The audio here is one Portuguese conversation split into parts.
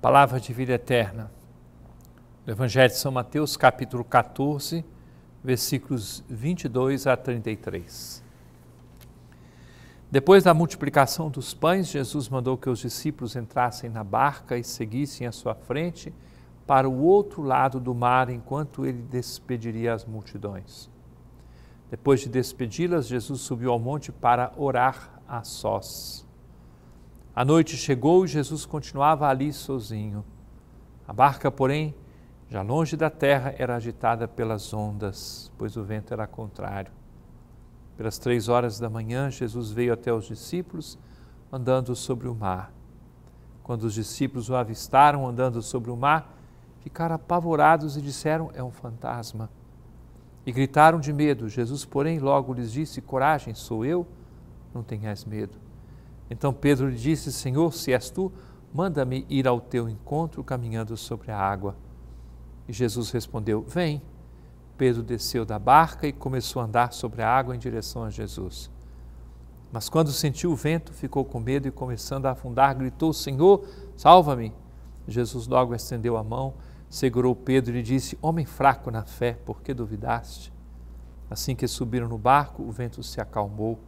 Palavra de vida eterna. Do Evangelho de São Mateus, capítulo 14, versículos 22 a 33. Depois da multiplicação dos pães, Jesus mandou que os discípulos entrassem na barca e seguissem à sua frente para o outro lado do mar, enquanto ele despediria as multidões. Depois de despedi-las, Jesus subiu ao monte para orar a sós. A noite chegou e Jesus continuava ali sozinho. A barca, porém, já longe da terra, era agitada pelas ondas, pois o vento era contrário. Pelas três horas da manhã, Jesus veio até os discípulos, andando sobre o mar. Quando os discípulos o avistaram andando sobre o mar, ficaram apavorados e disseram: É um fantasma. E gritaram de medo. Jesus, porém, logo lhes disse: Coragem, sou eu, não tenhais medo. Então Pedro disse: Senhor, se és tu, manda-me ir ao teu encontro caminhando sobre a água. E Jesus respondeu: Vem. Pedro desceu da barca e começou a andar sobre a água em direção a Jesus. Mas quando sentiu o vento, ficou com medo e, começando a afundar, gritou: Senhor, salva-me! Jesus logo estendeu a mão, segurou Pedro e disse: Homem fraco na fé, por que duvidaste? Assim que subiram no barco, o vento se acalmou.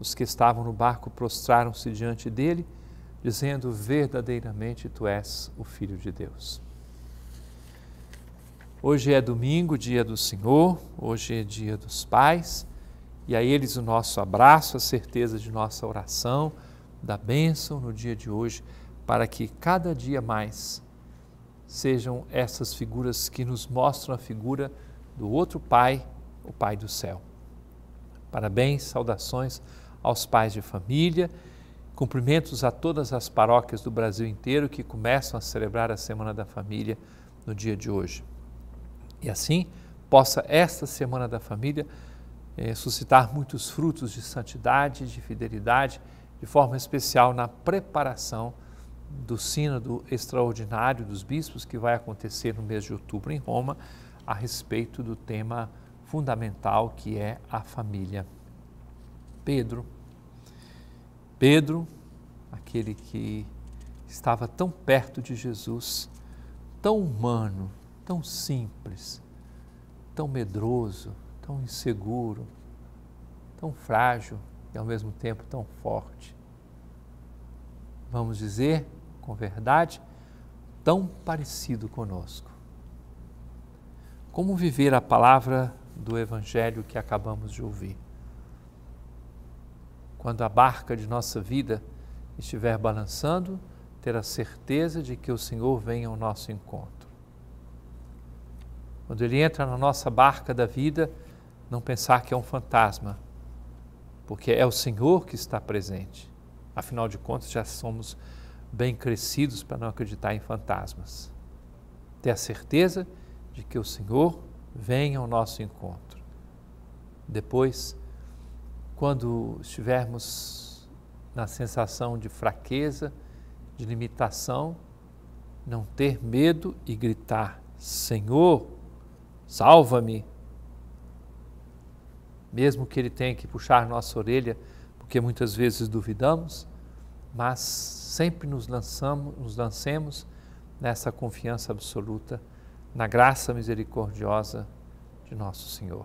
Os que estavam no barco prostraram-se diante dele, dizendo: Verdadeiramente tu és o Filho de Deus. Hoje é domingo, dia do Senhor, hoje é dia dos pais, e a eles o nosso abraço, a certeza de nossa oração, da bênção no dia de hoje, para que cada dia mais sejam essas figuras que nos mostram a figura do outro Pai, o Pai do céu. Parabéns, saudações aos pais de família, cumprimentos a todas as paróquias do Brasil inteiro que começam a celebrar a Semana da Família no dia de hoje. E assim, possa esta Semana da Família eh, suscitar muitos frutos de santidade, de fidelidade, de forma especial na preparação do Sínodo Extraordinário dos Bispos, que vai acontecer no mês de outubro em Roma, a respeito do tema fundamental que é a família. Pedro. Pedro, aquele que estava tão perto de Jesus, tão humano, tão simples, tão medroso, tão inseguro, tão frágil e ao mesmo tempo tão forte. Vamos dizer, com verdade, tão parecido conosco. Como viver a palavra do Evangelho que acabamos de ouvir? quando a barca de nossa vida estiver balançando, ter a certeza de que o Senhor vem ao nosso encontro. Quando Ele entra na nossa barca da vida, não pensar que é um fantasma, porque é o Senhor que está presente. Afinal de contas, já somos bem crescidos para não acreditar em fantasmas. Ter a certeza de que o Senhor vem ao nosso encontro. Depois, quando estivermos na sensação de fraqueza, de limitação, não ter medo e gritar: Senhor, salva-me. Mesmo que Ele tenha que puxar nossa orelha, porque muitas vezes duvidamos, mas sempre nos, lançamos, nos lancemos nessa confiança absoluta na graça misericordiosa de nosso Senhor